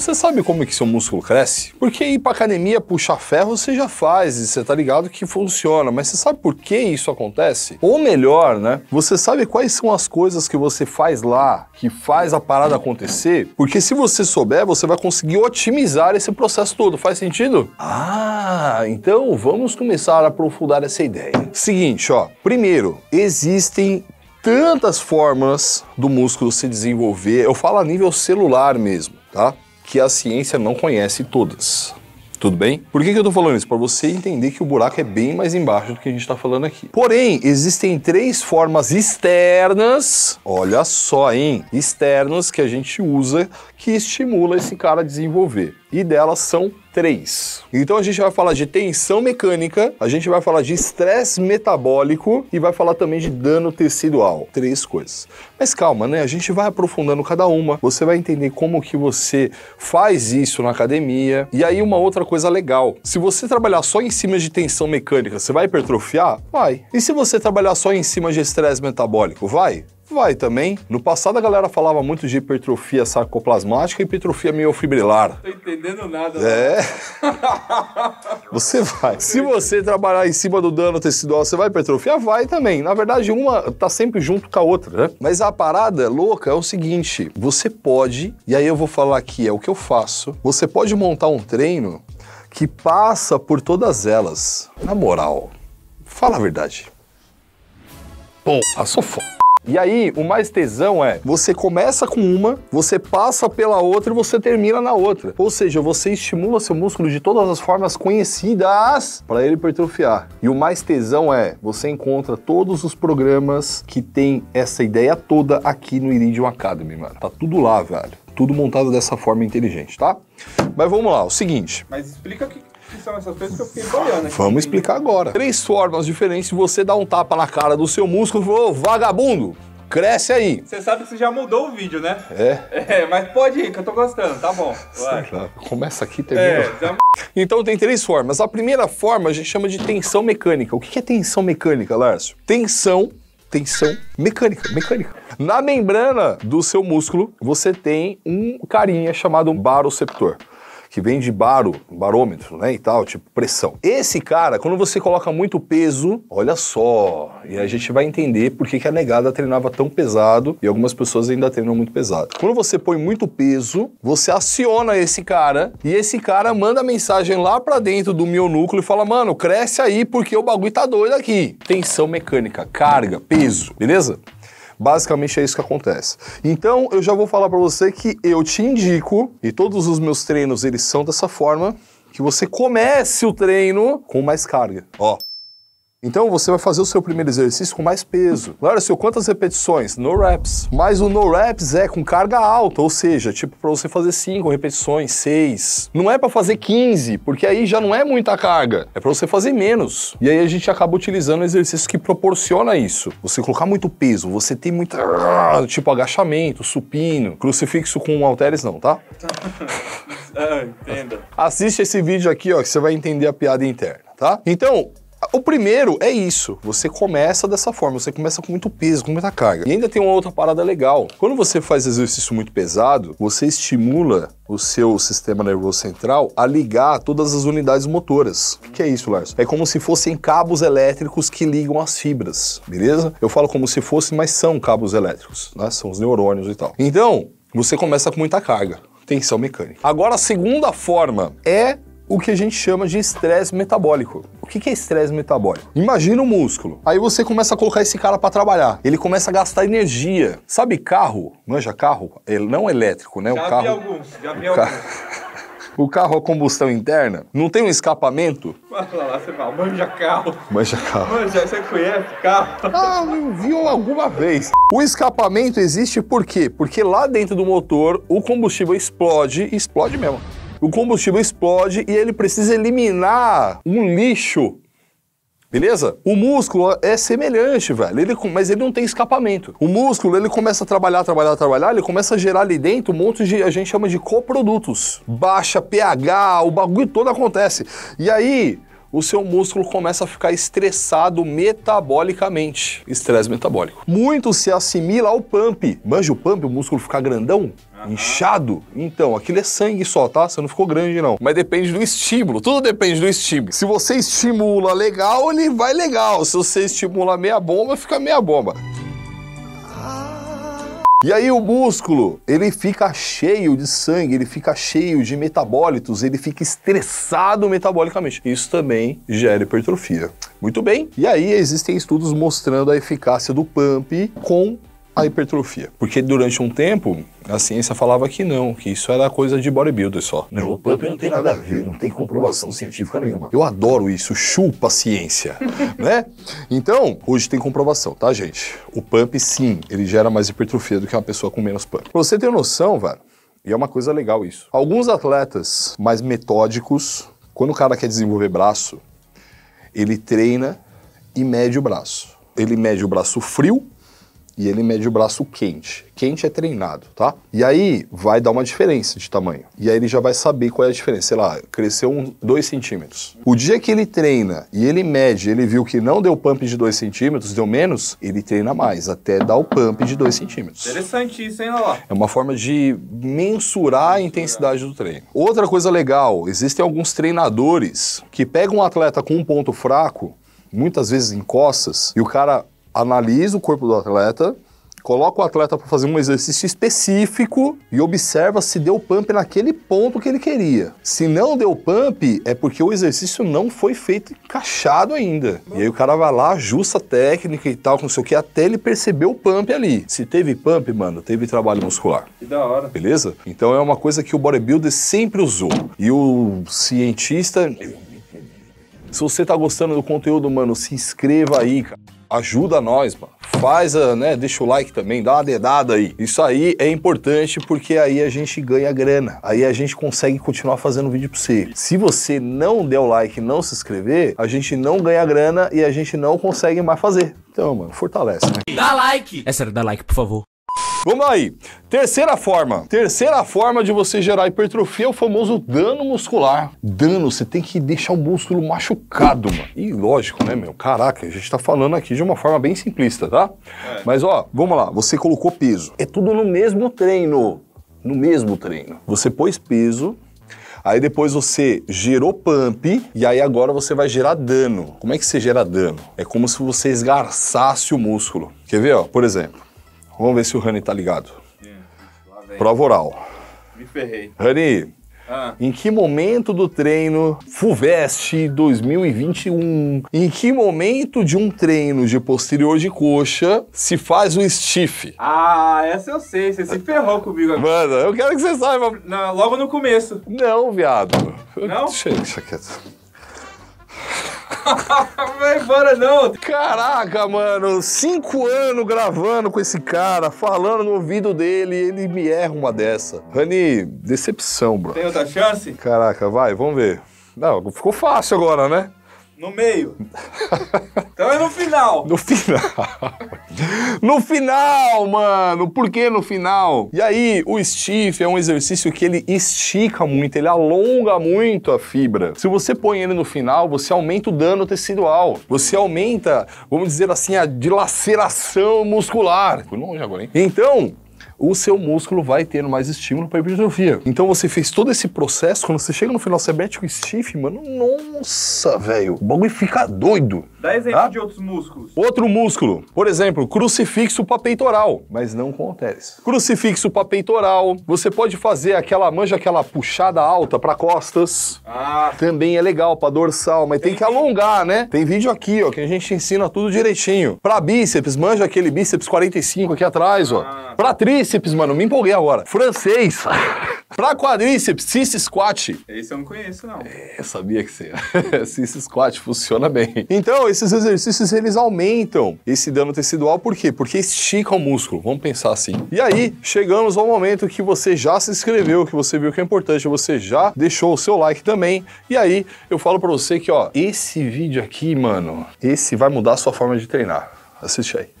Você sabe como é que seu músculo cresce? Porque ir pra academia puxar ferro você já faz e você tá ligado que funciona, mas você sabe por que isso acontece? Ou melhor, né? Você sabe quais são as coisas que você faz lá que faz a parada acontecer? Porque se você souber, você vai conseguir otimizar esse processo todo. Faz sentido? Ah, então vamos começar a aprofundar essa ideia. Seguinte, ó. Primeiro, existem tantas formas do músculo se desenvolver. Eu falo a nível celular mesmo, tá? que a ciência não conhece todas. Tudo bem? Por que, que eu estou falando isso? Para você entender que o buraco é bem mais embaixo do que a gente está falando aqui. Porém, existem três formas externas, olha só, hein? Externas que a gente usa que estimula esse cara a desenvolver e delas são três. Então a gente vai falar de tensão mecânica, a gente vai falar de estresse metabólico e vai falar também de dano tecidual. Três coisas. Mas calma, né? A gente vai aprofundando cada uma. Você vai entender como que você faz isso na academia. E aí uma outra coisa legal. Se você trabalhar só em cima de tensão mecânica, você vai hipertrofiar? Vai. E se você trabalhar só em cima de estresse metabólico, vai? Vai também. No passado a galera falava muito de hipertrofia sarcoplasmática e hipertrofia miofibrilar. Não tô entendendo nada. Né? É. você vai. Se você trabalhar em cima do dano tecidual, você vai hipertrofiar? Vai também. Na verdade, uma tá sempre junto com a outra, né? Mas a parada louca é o seguinte: você pode, e aí eu vou falar aqui, é o que eu faço, você pode montar um treino que passa por todas elas. Na moral, fala a verdade. Pô, sou foda. E aí, o mais tesão é, você começa com uma, você passa pela outra e você termina na outra. Ou seja, você estimula seu músculo de todas as formas conhecidas para ele hipertrofiar. E o mais tesão é, você encontra todos os programas que tem essa ideia toda aqui no Iridium Academy, mano. Tá tudo lá, velho. Tudo montado dessa forma inteligente, tá? Mas vamos lá, o seguinte. Mas explica o que são essas coisas que eu fiquei boiando. Aqui. Vamos explicar agora. Três formas diferentes de você dar um tapa na cara do seu músculo e falar, vagabundo, cresce aí. Você sabe que você já mudou o vídeo, né? É. É, mas pode ir, que eu tô gostando, tá bom. Vai. Começa aqui, é, termina. É, já... Então tem três formas. A primeira forma a gente chama de tensão mecânica. O que é tensão mecânica, Lárcio? Tensão tensão mecânica, mecânica. Na membrana do seu músculo, você tem um carinha chamado baroceptor que vem de baro, barômetro, né, e tal, tipo pressão. Esse cara, quando você coloca muito peso, olha só, e a gente vai entender por que, que a negada treinava tão pesado e algumas pessoas ainda treinam muito pesado. Quando você põe muito peso, você aciona esse cara e esse cara manda mensagem lá para dentro do meu núcleo e fala: "Mano, cresce aí porque o bagulho tá doido aqui". Tensão mecânica, carga, peso, beleza? Basicamente é isso que acontece. Então eu já vou falar para você que eu te indico, e todos os meus treinos eles são dessa forma, que você comece o treino com mais carga. Ó. Então você vai fazer o seu primeiro exercício com mais peso. seu, quantas repetições? No reps. Mas o no reps é com carga alta, ou seja, tipo para você fazer 5 repetições, 6. Não é para fazer 15, porque aí já não é muita carga. É para você fazer menos. E aí a gente acaba utilizando o exercício que proporciona isso. Você colocar muito peso, você tem muita tipo agachamento, supino, crucifixo com halteres não, tá? ah, entenda. Assiste esse vídeo aqui, ó, que você vai entender a piada interna, tá? Então, o primeiro é isso. Você começa dessa forma, você começa com muito peso, com muita carga. E ainda tem uma outra parada legal. Quando você faz exercício muito pesado, você estimula o seu sistema nervoso central a ligar todas as unidades motoras. O que é isso, Lars? É como se fossem cabos elétricos que ligam as fibras, beleza? Eu falo como se fosse, mas são cabos elétricos, né? São os neurônios e tal. Então, você começa com muita carga tensão mecânica. Agora, a segunda forma é o que a gente chama de estresse metabólico. O que é estresse metabólico? Imagina o um músculo. Aí você começa a colocar esse cara para trabalhar. Ele começa a gastar energia. Sabe carro? Manja carro? Ele é, não elétrico, né? Já o carro. alguns, já vi alguns. O carro a combustão interna não tem um escapamento? Olha lá, você fala, manja carro. Manja carro. Manja, você conhece carro? Ah, eu viu alguma vez. O escapamento existe por quê? Porque lá dentro do motor o combustível explode, explode mesmo o combustível explode e ele precisa eliminar um lixo. Beleza? O músculo é semelhante, velho, ele, mas ele não tem escapamento. O músculo, ele começa a trabalhar, trabalhar, trabalhar, ele começa a gerar ali dentro um monte de, a gente chama de coprodutos. Baixa, pH, o bagulho todo acontece. E aí, o seu músculo começa a ficar estressado metabolicamente. Estresse metabólico. Muito se assimila ao pump. Manja o pump, o músculo ficar grandão? Uhum. Inchado? Então, aquilo é sangue só, tá? Você não ficou grande, não. Mas depende do estímulo. Tudo depende do estímulo. Se você estimula legal, ele vai legal. Se você estimula meia bomba, fica meia bomba. E aí o músculo, ele fica cheio de sangue, ele fica cheio de metabólitos, ele fica estressado metabolicamente. Isso também gera hipertrofia. Muito bem. E aí existem estudos mostrando a eficácia do pump com a hipertrofia. Porque durante um tempo, a ciência falava que não, que isso era coisa de bodybuilder só. Não, né? o pump não tem nada a ver, não tem comprovação científica nenhuma. Eu adoro isso, chupa a ciência, né? Então, hoje tem comprovação, tá, gente? O pump, sim, ele gera mais hipertrofia do que uma pessoa com menos pump. Pra você ter noção, velho, e é uma coisa legal isso. Alguns atletas mais metódicos, quando o cara quer desenvolver braço, ele treina e mede o braço. Ele mede o braço frio e ele mede o braço quente. Quente é treinado, tá? E aí vai dar uma diferença de tamanho. E aí ele já vai saber qual é a diferença. Sei lá, cresceu 2 um, dois centímetros. O dia que ele treina e ele mede, ele viu que não deu pump de 2 centímetros, deu menos, ele treina mais, até dar o pump de 2 centímetros. Interessante isso, hein, lá. É uma forma de mensurar a intensidade do treino. Outra coisa legal, existem alguns treinadores que pegam um atleta com um ponto fraco muitas vezes em costas, e o cara analisa o corpo do atleta, coloca o atleta para fazer um exercício específico e observa se deu pump naquele ponto que ele queria. Se não deu pump, é porque o exercício não foi feito encaixado ainda. E aí o cara vai lá, ajusta a técnica e tal, não sei o que, até ele perceber o pump ali. Se teve pump, mano, teve trabalho muscular. Que da hora. Beleza? Então é uma coisa que o bodybuilder sempre usou. E o cientista... Se você tá gostando do conteúdo, mano, se inscreva aí, cara ajuda nós, mano. Faz, a, né, deixa o like também, dá uma dedada aí. Isso aí é importante porque aí a gente ganha grana. Aí a gente consegue continuar fazendo vídeo pra você. Se você não der o like, não se inscrever, a gente não ganha grana e a gente não consegue mais fazer. Então, mano, fortalece, né? Dá like! É sério, dá like, por favor. Vamos aí. Terceira forma. Terceira forma de você gerar hipertrofia é o famoso dano muscular. Dano, você tem que deixar o músculo machucado, mano. E lógico, né, meu? Caraca, a gente tá falando aqui de uma forma bem simplista, tá? É. Mas ó, vamos lá. Você colocou peso. É tudo no mesmo treino. No mesmo treino. Você pôs peso, Aí depois você gerou pump e aí agora você vai gerar dano. Como é que você gera dano? É como se você esgarçasse o músculo. Quer ver, ó? Por exemplo, Vamos ver se o Rani tá ligado. Prova oral. Me ferrei. Rani, ah. Em que momento do treino FUVEST 2021? Em que momento de um treino de posterior de coxa se faz o stiff? Ah, essa eu sei. Você se ferrou comigo agora. Mano, eu quero que você saiba. logo no começo. Não, viado. Não? Deixa, deixa quieto. vai embora não. Caraca, mano, cinco anos gravando com esse cara, falando no ouvido dele, ele me erra uma dessa. Rani, decepção, bro. Tem outra chance? Caraca, vai, vamos ver. Não, ficou fácil agora, né? No meio. então é no final. No final. No final, mano. Por que no final? E aí, o stiff é um exercício que ele estica muito, ele alonga muito a fibra. Se você põe ele no final, você aumenta o dano tecidual. Você aumenta, vamos dizer assim, a dilaceração muscular. Fui longe agora, hein? Então, o seu músculo vai tendo mais estímulo para hipertrofia. Então você fez todo esse processo, quando você chega no final, você mete o stiff, mano, nossa, velho, o bagulho fica doido. Dá exemplo tá? de outros músculos. Outro músculo, por exemplo, crucifixo para peitoral, mas não com halteres. Crucifixo para peitoral, você pode fazer aquela manja, aquela puxada alta para costas. Ah. Também é legal para dorsal, mas tem, tem que alongar, né? Tem vídeo aqui, ó, que a gente ensina tudo direitinho. Para bíceps, manja aquele bíceps 45 aqui atrás, ó. Ah. Tá. Para tríceps, mano, me empolguei agora. Francês. Pra quadríceps, Sissi Squat. Esse eu não conheço, não. É, sabia que você ia. Sissi Squat funciona bem. Então, esses exercícios, eles aumentam esse dano tecidual. Por quê? Porque estica o músculo. Vamos pensar assim. E aí, chegamos ao momento que você já se inscreveu, que você viu que é importante, você já deixou o seu like também. E aí, eu falo pra você que, ó, esse vídeo aqui, mano, esse vai mudar a sua forma de treinar. Assiste aí.